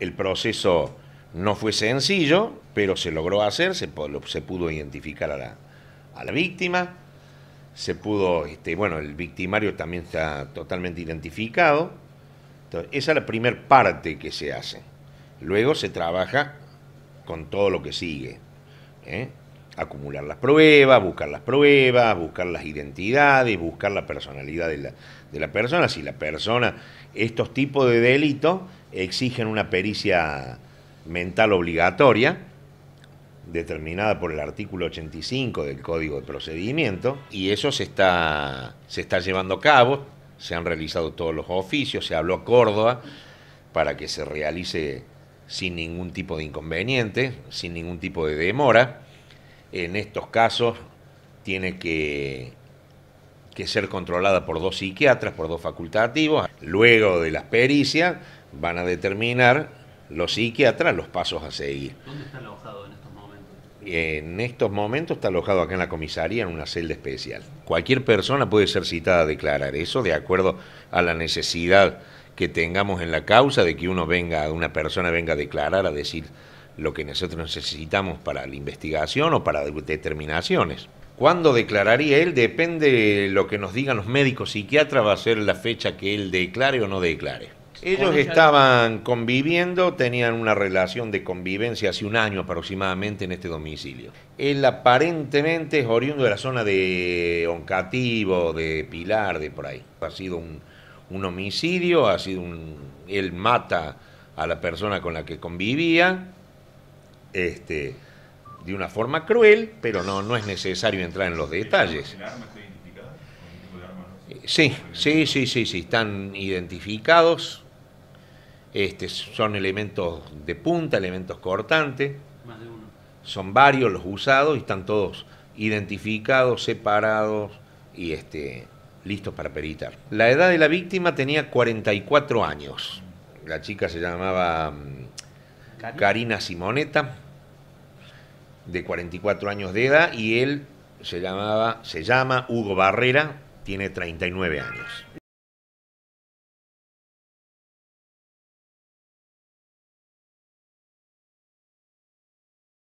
El proceso no fue sencillo, pero se logró hacer, se, se pudo identificar a la, víctima, se pudo, este, bueno, el victimario también está totalmente identificado. esa es la primera parte que se hace. Luego se trabaja con todo lo que sigue. ¿eh? Acumular las pruebas, buscar las pruebas, buscar las identidades, buscar la personalidad de la, de la persona. Si la persona, estos tipos de delitos exigen una pericia mental obligatoria, determinada por el artículo 85 del Código de Procedimiento, y eso se está, se está llevando a cabo, se han realizado todos los oficios, se habló a Córdoba para que se realice sin ningún tipo de inconveniente, sin ningún tipo de demora. En estos casos tiene que, que ser controlada por dos psiquiatras, por dos facultativos. Luego de las pericias, van a determinar los psiquiatras los pasos a seguir. ¿Dónde está alojado en estos momentos? En estos momentos está alojado acá en la comisaría en una celda especial. Cualquier persona puede ser citada a declarar eso de acuerdo a la necesidad que tengamos en la causa de que uno venga, una persona venga a declarar, a decir lo que nosotros necesitamos para la investigación o para determinaciones. ¿Cuándo declararía él? Depende de lo que nos digan los médicos psiquiatras, va a ser la fecha que él declare o no declare. Ellos estaban conviviendo, tenían una relación de convivencia hace un año aproximadamente en este domicilio. Él aparentemente es oriundo de la zona de Oncativo, de Pilar, de por ahí. Ha sido un, homicidio, ha sido un... Él mata a la persona con la que convivía, este, de una forma cruel, pero no, no es necesario entrar en los detalles. ¿El arma Sí, sí, sí, sí, sí, están identificados este, son elementos de punta, elementos cortantes. Son varios los usados y están todos identificados, separados y este, listos para peritar. La edad de la víctima tenía 44 años. La chica se llamaba mm, Karina Simoneta, de 44 años de edad, y él se, llamaba, se llama Hugo Barrera, tiene 39 años.